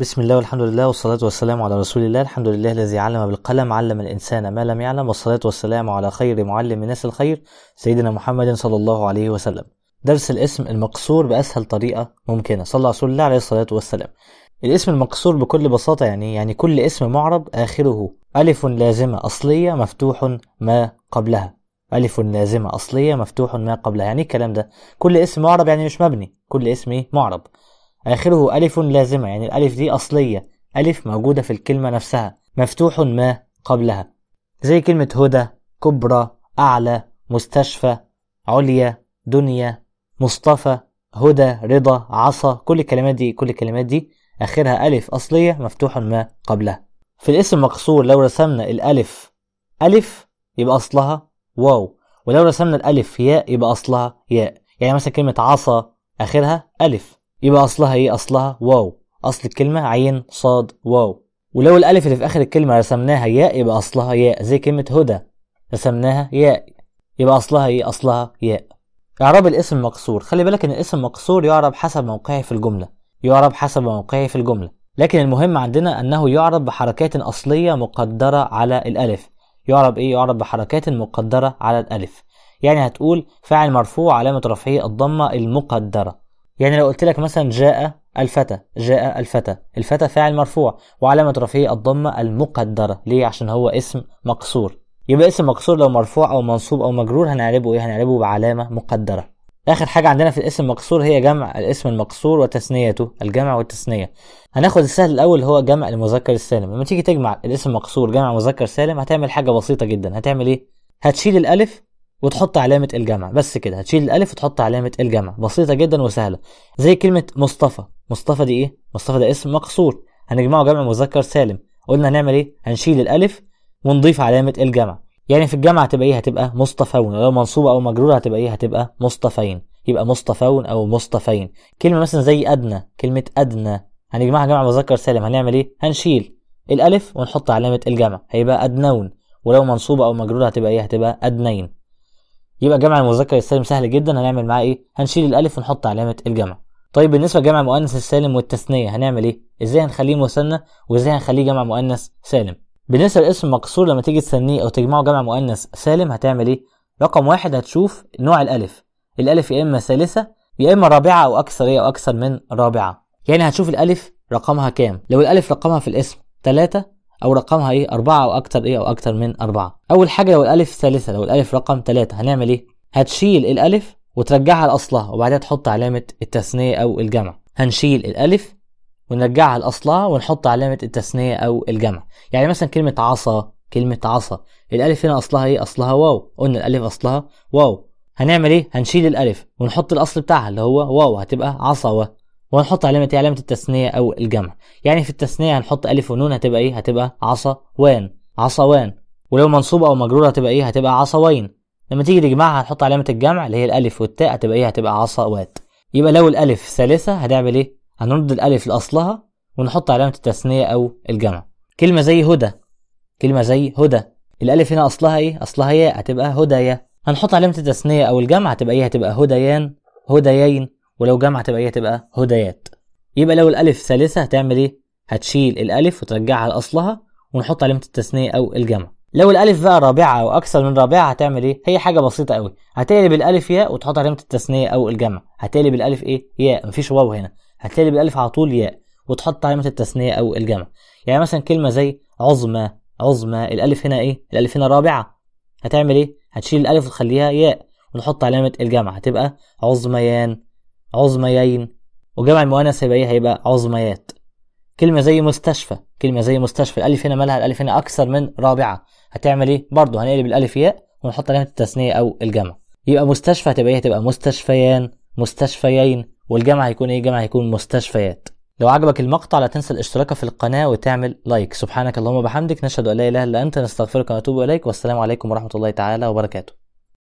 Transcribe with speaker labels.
Speaker 1: بسم الله والحمد لله والصلاة والسلام على رسول الله الحمد لله الذي علم بالقلم علم الإنسان ما لم يعلم والصلاة والسلام على خير معلم الناس الخير سيدنا محمد صلى الله عليه وسلم درس الاسم المقصور بأسهل طريقة ممكنة صلى رسول الله عليه الصلاة والسلام الاسم المقصور بكل بساطة يعني يعني كل اسم معرب آخره ألف لازمة أصلية مفتوح ما قبلها ألف لازمة أصلية مفتوح ما قبلها يعني إيه الكلام ده كل اسم معرب يعني مش مبني كل اسم معرب آخره ألف لازمة يعني الألف دي أصلية ألف موجودة في الكلمة نفسها مفتوح ما قبلها زي كلمة هدى كبرى أعلى مستشفى عليا دنيا مصطفى هدى رضا عصا كل الكلمات دي كل الكلمات دي آخرها ألف أصلية مفتوح ما قبلها في الاسم المقصور لو رسمنا الألف ألف يبقى أصلها واو ولو رسمنا الألف ياء يبقى أصلها ياء يعني مثلا كلمة عصا آخرها ألف يبقى اصلها ايه اصلها واو اصل الكلمه عين صاد واو ولو الالف اللي في اخر الكلمه رسمناها ياء يبقى اصلها ياء زي كلمه هدى رسمناها ياء يبقى اصلها ايه اصلها ياء اعراب الاسم المكسور خلي بالك ان الاسم المكسور يعرب حسب موقعه في الجمله يعرب حسب موقعه في الجمله لكن المهم عندنا انه يعرب بحركات اصليه مقدره على الالف يعرب ايه يعرب بحركات مقدره على الالف يعني هتقول فاعل مرفوع علامه رفعه الضمه المقدره يعني لو قلت لك مثلا جاء الفتى جاء الفتى الفتى فاعل مرفوع وعلامة رفعه الضمة المقدرة ليه عشان هو اسم مقصور يبقى اسم مقصور لو مرفوع أو منصوب أو مجرور هنعربه إيه هنعربه بعلامة مقدرة آخر حاجة عندنا في الاسم المقصور هي جمع الاسم المقصور وتثنيته الجمع والتثنية هناخد السهل الأول هو جمع المذكر السالم لما تيجي تجمع الاسم المقصور جمع مذكر سالم هتعمل حاجة بسيطة جدا هتعمل إيه؟ هتشيل الألف وتحط علامة الجمع بس كده هتشيل الألف وتحط علامة الجمع بسيطة جدا وسهلة زي كلمة مصطفى مصطفى دي إيه؟ مصطفى ده اسم مقصور هنجمعه جمع مذكر سالم قلنا هنعمل إيه؟ هنشيل الألف ونضيف علامة الجمع يعني في الجمع هتبقى إيه؟ هتبقى مصطفون لو منصوبة أو مجرورة هتبقى إيه؟ هتبقى مصطفين يبقى مصطفون أو مصطفين كلمة مثلا زي أدنى كلمة أدنى هنجمعها جمع مذكر سالم هنعمل إيه؟ هنشيل الألف ونحط علامة الجمع هيبقى أدنون ولو منصوبة أو مجرورة هتبقى إيه؟ هتبقى أدنين يبقى جمع المذكر السالم سهل جدا هنعمل معاه ايه هنشيل الالف ونحط علامه الجمع طيب بالنسبه لجمع مؤنث السالم والتثنيه هنعمل ايه ازاي هنخليه مثنى وازاي هنخليه جمع مؤنث سالم بالنسبه للاسم المقصور لما تيجي تثنيه او تجمعه جمع مؤنث سالم هتعمل ايه رقم واحد هتشوف نوع الالف الالف يا اما ثالثه يا اما رابعه او اكثر ايه او اكثر من رابعه يعني هتشوف الالف رقمها كام لو الالف رقمها في الاسم 3 او رقمها ايه أربعة او اكتر ايه او اكتر من أربعة اول حاجة لو الالف ثالثة لو الالف رقم ثلاثة هنعمل ايه هتشيل الالف وترجعها لاصلها وبعدها تحط علامة التثنية او الجمع هنشيل الالف ونرجعها لاصلها ونحط علامة التثنية او الجمع يعني مثلا كلمة عصا كلمة عصا الالف هنا اصلها ايه اصلها واو قلنا الالف اصلها واو هنعمل ايه هنشيل الالف ونحط الاصل بتاعها اللي هو واو هتبقى عصا وهنحط علامة ايه علامة التثنية او الجمع يعني في التثنية هنحط الف ونون هتبقى ايه هتبقى عصا وان عصا وان ولو منصوبة او مجرورة هتبقى ايه هتبقى عصوين لما تيجي تجمعها هنحط علامة الجمع اللي هي الالف والتاء هتبقى ايه هتبقى عصوات يبقى لو الالف ثالثة هنعمل ايه هنرد الالف لاصلها ونحط علامة التثنية او الجمع كلمة زي هدى كلمة زي هدى الالف هنا اصلها ايه اصلها ياء هتبقى هدايا هنحط علامة التثنية او الجمع هتبقى ايه هتبقى هديان هديين ولو جمع تبقى ايه هتبقى هدايات يبقى لو الالف ثالثه هتعمل ايه هتشيل الالف وترجعها لاصلها ونحط علامه التثنيه او الجمع لو الالف بقى رابعه او اكثر من رابعه هتعمل ايه هي حاجه بسيطه قوي هتقلب الالف ياء وتحط علامه التثنيه او الجمع هتقلب الالف ايه ياء مفيش واو هنا هتقلب الالف على طول ياء وتحط علامه التثنيه او الجمع يعني مثلا كلمه زي عظمى عظمى الالف هنا ايه الالف هنا رابعه هتعمل ايه هتشيل الالف وتخليها ياء ونحط علامه الجمع هتبقى عظميان عظميين وجمع المؤنث هيبقى ايه هيبقى عظميات كلمه زي مستشفى كلمه زي مستشفى الالف هنا مالها الالف هنا اكثر من رابعه هتعمل ايه برضه هنقلب الالف ياء ونحط علامه التثنيه او الجمع يبقى مستشفى هتبقى ايه هتبقى مستشفيان مستشفيين والجمع هيكون ايه جمع هيكون مستشفيات لو عجبك المقطع لا تنسى الاشتراك في القناه وتعمل لايك سبحانك اللهم وبحمدك نشهد ان لا اله الا انت نستغفرك ونتوب اليك والسلام عليكم ورحمه الله تعالى وبركاته